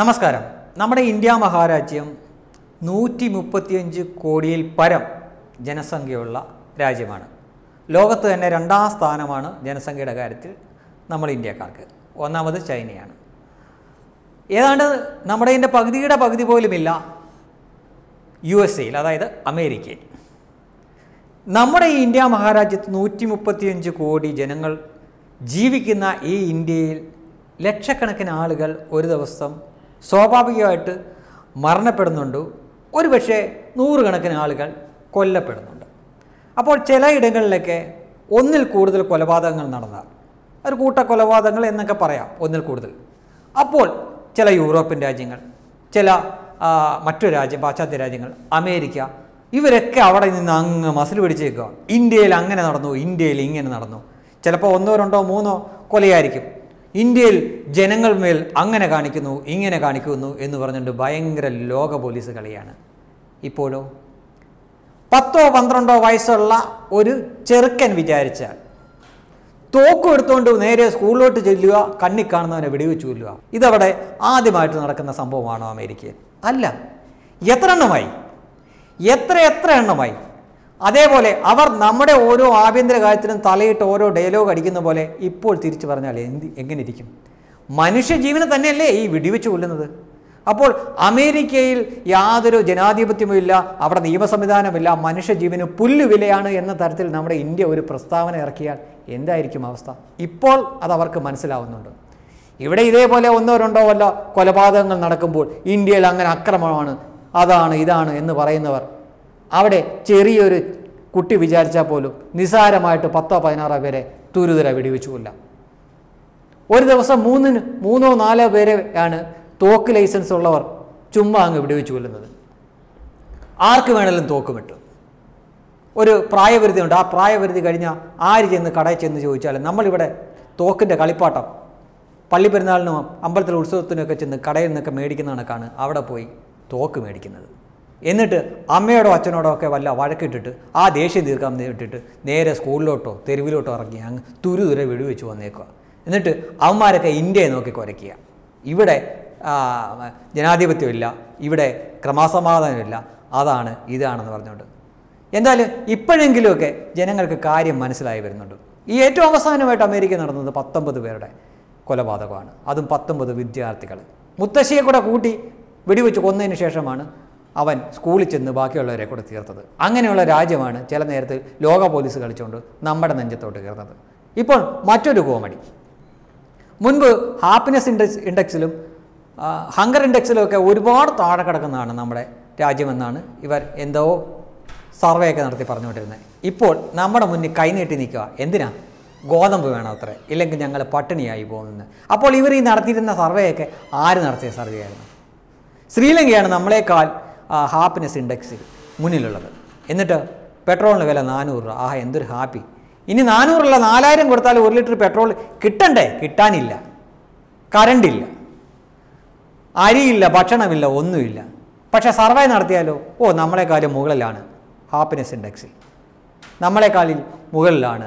നമസ്കാരം നമ്മുടെ ഇന്ത്യ മഹാരാജ്യം നൂറ്റി മുപ്പത്തിയഞ്ച് കോടിയിൽ പരം ജനസംഖ്യയുള്ള രാജ്യമാണ് ലോകത്ത് തന്നെ രണ്ടാം സ്ഥാനമാണ് ജനസംഖ്യയുടെ കാര്യത്തിൽ നമ്മൾ ഇന്ത്യക്കാർക്ക് ഒന്നാമത് ചൈനയാണ് ഏതാണ്ട് നമ്മുടെ ഇതിൻ്റെ പകുതിയുടെ പകുതി പോലുമില്ല യു എസ് എയിൽ അതായത് അമേരിക്കയിൽ നമ്മുടെ ഈ ഇന്ത്യ മഹാരാജ്യത്ത് നൂറ്റി മുപ്പത്തിയഞ്ച് കോടി ജനങ്ങൾ ജീവിക്കുന്ന ഈ ഇന്ത്യയിൽ ലക്ഷക്കണക്കിന് ആളുകൾ ഒരു ദിവസം സ്വാഭാവികമായിട്ട് മരണപ്പെടുന്നുണ്ട് ഒരു പക്ഷേ നൂറുകണക്കിന് ആളുകൾ കൊല്ലപ്പെടുന്നുണ്ട് അപ്പോൾ ചിലയിടങ്ങളിലൊക്കെ ഒന്നിൽ കൂടുതൽ കൊലപാതകങ്ങൾ നടന്നാൽ ഒരു കൂട്ടക്കൊലപാതകങ്ങൾ എന്നൊക്കെ പറയാം ഒന്നിൽ കൂടുതൽ അപ്പോൾ ചില യൂറോപ്യൻ രാജ്യങ്ങൾ ചില മറ്റു രാജ്യം പാശ്ചാത്യ രാജ്യങ്ങൾ അമേരിക്ക ഇവരൊക്കെ അവിടെ നിന്ന് അങ്ങ് മസിൽ പിടിച്ചേക്കുക ഇന്ത്യയിൽ അങ്ങനെ നടന്നു ഇന്ത്യയിൽ ഇങ്ങനെ നടന്നു ചിലപ്പോൾ ഒന്നോ രണ്ടോ മൂന്നോ കൊലയായിരിക്കും ഇന്ത്യയിൽ ജനങ്ങൾ മേൽ അങ്ങനെ കാണിക്കുന്നു ഇങ്ങനെ കാണിക്കുന്നു എന്ന് പറഞ്ഞുകൊണ്ട് ഭയങ്കര ലോക പോലീസ് കളിയാണ് ഇപ്പോഴോ പത്തോ പന്ത്രണ്ടോ വയസ്സുള്ള ഒരു ചെറുക്കൻ വിചാരിച്ചാൽ തോക്കും എടുത്തുകൊണ്ട് നേരെ സ്കൂളിലോട്ട് ചെല്ലുക കണ്ണി കാണുന്നവനെ വെടിവെച്ചു കൊല്ലുക ഇതവിടെ ആദ്യമായിട്ട് നടക്കുന്ന സംഭവമാണോ അമേരിക്കയിൽ അല്ല എത്ര എണ്ണമായി എത്ര എത്ര എണ്ണമായി അതേപോലെ അവർ നമ്മുടെ ഓരോ ആഭ്യന്തര കാര്യത്തിനും തലയിട്ട് ഓരോ ഡയലോഗ് അടിക്കുന്ന പോലെ ഇപ്പോൾ തിരിച്ചു പറഞ്ഞാൽ എന്ത് എങ്ങനെ ഇരിക്കും മനുഷ്യജീവനെ തന്നെയല്ലേ ഈ വെടിവെച്ച് കൊല്ലുന്നത് അപ്പോൾ അമേരിക്കയിൽ യാതൊരു ജനാധിപത്യവുമില്ല അവിടെ നിയമസംവിധാനമില്ല മനുഷ്യജീവന് പുല്ലുവിലയാണ് എന്ന തരത്തിൽ നമ്മുടെ ഇന്ത്യ ഒരു പ്രസ്താവന ഇറക്കിയാൽ എന്തായിരിക്കും അവസ്ഥ ഇപ്പോൾ അത് അവർക്ക് മനസ്സിലാവുന്നുണ്ട് ഇവിടെ ഇതേപോലെ ഒന്നോ രണ്ടോ വല്ല കൊലപാതകങ്ങൾ നടക്കുമ്പോൾ ഇന്ത്യയിൽ അങ്ങനെ അക്രമമാണ് അതാണ് ഇതാണ് എന്ന് പറയുന്നവർ അവിടെ ചെറിയൊരു കുട്ടി വിചാരിച്ചാൽ പോലും നിസാരമായിട്ട് പത്തോ പതിനാറോ പേരെ തുരുതര വെടിവെച്ചു കൊല്ലാം ഒരു ദിവസം മൂന്നിന് മൂന്നോ നാലോ പേരെയാണ് തോക്ക് ലൈസൻസ് ഉള്ളവർ ചുമ്മാ അങ്ങ് വെടിവെച്ചു കൊല്ലുന്നത് ആർക്ക് വേണമെങ്കിലും തോക്ക് വെട്ടും ഒരു പ്രായപരിധി ഉണ്ട് ആ പ്രായപരിധി കഴിഞ്ഞാൽ ആര് ചെന്ന് കടയിൽ ചെന്ന് ചോദിച്ചാൽ നമ്മളിവിടെ തോക്കിൻ്റെ കളിപ്പാട്ടം പള്ളി പെരുന്നാളിനും അമ്പലത്തിലെ ഉത്സവത്തിനൊക്കെ ചെന്ന് കടയിൽ നിന്നൊക്കെ മേടിക്കുന്ന കണക്കാണ് അവിടെ പോയി തോക്ക് മേടിക്കുന്നത് എന്നിട്ട് അമ്മയോടോ അച്ഛനോടോ ഒക്കെ വല്ല വഴക്കിട്ടിട്ട് ആ ദേഷ്യം തീർക്കാൻ ഇട്ടിട്ട് നേരെ സ്കൂളിലോട്ടോ തെരുവിലോട്ടോ ഇറങ്ങി അങ്ങ് തുരുതുരെ വെടിവെച്ച് വന്നേക്കുക എന്നിട്ട് അവന്മാരൊക്കെ ഇന്ത്യയെ നോക്കി കുരയ്ക്കുക ഇവിടെ ജനാധിപത്യമില്ല ഇവിടെ ഇല്ല അതാണ് ഇതാണെന്ന് പറഞ്ഞുകൊണ്ട് എന്തായാലും ഇപ്പോഴെങ്കിലുമൊക്കെ ജനങ്ങൾക്ക് കാര്യം മനസ്സിലായി വരുന്നുണ്ട് ഈ ഏറ്റവും അവസാനമായിട്ട് അമേരിക്ക നടന്നത് പത്തൊമ്പത് പേരുടെ കൊലപാതകമാണ് അതും പത്തൊമ്പത് വിദ്യാർത്ഥികൾ മുത്തശ്ശിയെ കൂടെ കൂട്ടി വെടിവെച്ച് കൊന്നതിന് ശേഷമാണ് അവൻ സ്കൂളിൽ ചെന്ന് ബാക്കിയുള്ളവരെ കൂടെ തീർത്തത് അങ്ങനെയുള്ള രാജ്യമാണ് ചില നേരത്ത് ലോക പോലീസ് കളിച്ചുകൊണ്ട് നമ്മുടെ നെഞ്ചത്തോട്ട് കയറുന്നത് ഇപ്പോൾ മറ്റൊരു കോമഡി മുൻപ് ഹാപ്പിനെസ് ഇൻഡെക്സ് ഇൻഡെക്സിലും ഹങ്കർ ഇൻഡെക്സിലുമൊക്കെ ഒരുപാട് താഴെ കിടക്കുന്നതാണ് നമ്മുടെ രാജ്യമെന്നാണ് ഇവർ എന്തോ സർവേ ഒക്കെ നടത്തി പറഞ്ഞുകൊണ്ടിരുന്നത് ഇപ്പോൾ നമ്മുടെ മുന്നിൽ കൈനീട്ടി നിൽക്കുക എന്തിനാ ഗോതമ്പ് വേണം അത്ര ഇല്ലെങ്കിൽ ഞങ്ങൾ പട്ടിണിയായി പോകുന്നത് അപ്പോൾ ഇവർ ഈ നടത്തിയിരുന്ന സർവേയൊക്കെ ആര് നടത്തിയ സർവേ ആയിരുന്നു ശ്രീലങ്കയാണ് നമ്മളെക്കാൾ ഹാപ്പിനെസ് ഇൻഡെക്സ് മുന്നിലുള്ളത് എന്നിട്ട് പെട്രോളിന് വില നാനൂറ് രൂപ ആഹാ എന്തൊരു ഹാപ്പി ഇനി നാനൂറല്ല നാലായിരം കൊടുത്താൽ ഒരു ലിറ്റർ പെട്രോൾ കിട്ടണ്ടേ കിട്ടാനില്ല കറണ്ടില്ല അരിയില്ല ഭക്ഷണമില്ല ഒന്നുമില്ല പക്ഷേ സർവേ നടത്തിയാലോ ഓ നമ്മളെക്കാളും മുകളിലാണ് ഹാപ്പിനെസ് ഇൻഡെക്സിൽ നമ്മളെക്കാളിൽ മുകളിലാണ്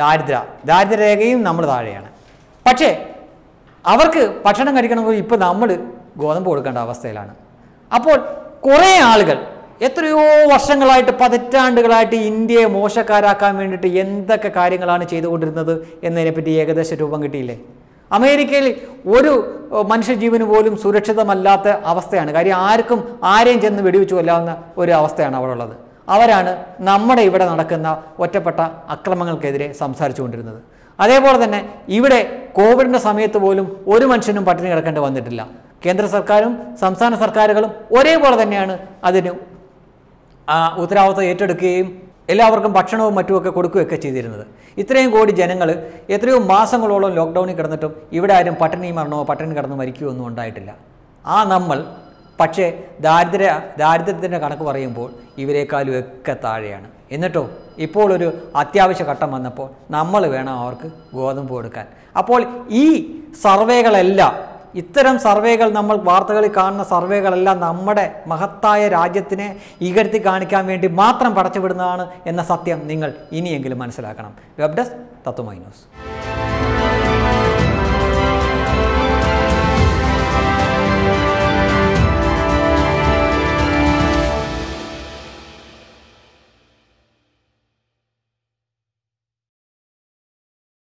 ദാരിദ്ര ദാരിദ്ര്യരേഖയും നമ്മൾ താഴെയാണ് പക്ഷേ അവർക്ക് ഭക്ഷണം കഴിക്കണമെങ്കിൽ ഇപ്പോൾ നമ്മൾ ഗോതമ്പ് കൊടുക്കേണ്ട അവസ്ഥയിലാണ് അപ്പോൾ കുറേ ആളുകൾ എത്രയോ വർഷങ്ങളായിട്ട് പതിറ്റാണ്ടുകളായിട്ട് ഇന്ത്യയെ മോശക്കാരാക്കാൻ വേണ്ടിയിട്ട് എന്തൊക്കെ കാര്യങ്ങളാണ് ചെയ്തുകൊണ്ടിരുന്നത് എന്നതിനെപ്പറ്റി ഏകദേശ രൂപം കിട്ടിയില്ലേ അമേരിക്കയിൽ ഒരു മനുഷ്യജീവന് പോലും സുരക്ഷിതമല്ലാത്ത അവസ്ഥയാണ് കാര്യം ആർക്കും ആരെയും ചെന്ന് വെടിവെച്ചു കൊല്ലാവുന്ന ഒരു അവസ്ഥയാണ് അവിടെ ഉള്ളത് അവരാണ് നമ്മുടെ ഇവിടെ നടക്കുന്ന ഒറ്റപ്പെട്ട അക്രമങ്ങൾക്കെതിരെ സംസാരിച്ചു കൊണ്ടിരുന്നത് അതേപോലെ തന്നെ ഇവിടെ കോവിഡിൻ്റെ സമയത്ത് പോലും ഒരു മനുഷ്യനും പട്ടിണി കിടക്കേണ്ടി വന്നിട്ടില്ല കേന്ദ്ര സർക്കാരും സംസ്ഥാന സർക്കാരുകളും ഒരേപോലെ തന്നെയാണ് അതിന് ഉത്തരവാദിത്വം ഏറ്റെടുക്കുകയും എല്ലാവർക്കും ഭക്ഷണവും മറ്റുമൊക്കെ കൊടുക്കുകയൊക്കെ ചെയ്തിരുന്നത് ഇത്രയും കോടി ജനങ്ങൾ എത്രയോ മാസങ്ങളോളം ലോക്ക്ഡൗണിൽ കിടന്നിട്ടും ഇവിടെ ആരും പട്ടിണി മരണമോ പട്ടിണി കിടന്ന് മരിക്കുകയോ ഒന്നും ഉണ്ടായിട്ടില്ല ആ നമ്മൾ പക്ഷേ ദാരിദ്ര്യ ദാരിദ്ര്യത്തിൻ്റെ കണക്ക് പറയുമ്പോൾ ഇവരെക്കാളും ഒക്കെ താഴെയാണ് എന്നിട്ടോ ഇപ്പോൾ ഒരു അത്യാവശ്യ ഘട്ടം വന്നപ്പോൾ നമ്മൾ വേണം അവർക്ക് ഗോതമ്പ് കൊടുക്കാൻ അപ്പോൾ ഈ സർവേകളെല്ലാം ഇത്തരം സർവേകൾ നമ്മൾ വാർത്തകളിൽ കാണുന്ന സർവേകളെല്ലാം നമ്മുടെ മഹത്തായ രാജ്യത്തിനെ ഈകരുത്തി കാണിക്കാൻ വേണ്ടി മാത്രം പടച്ചുവിടുന്നതാണ് എന്ന സത്യം നിങ്ങൾ ഇനിയെങ്കിലും മനസ്സിലാക്കണം വെബ് ഡെസ്ക് തത്വമൈ ന്യൂസ്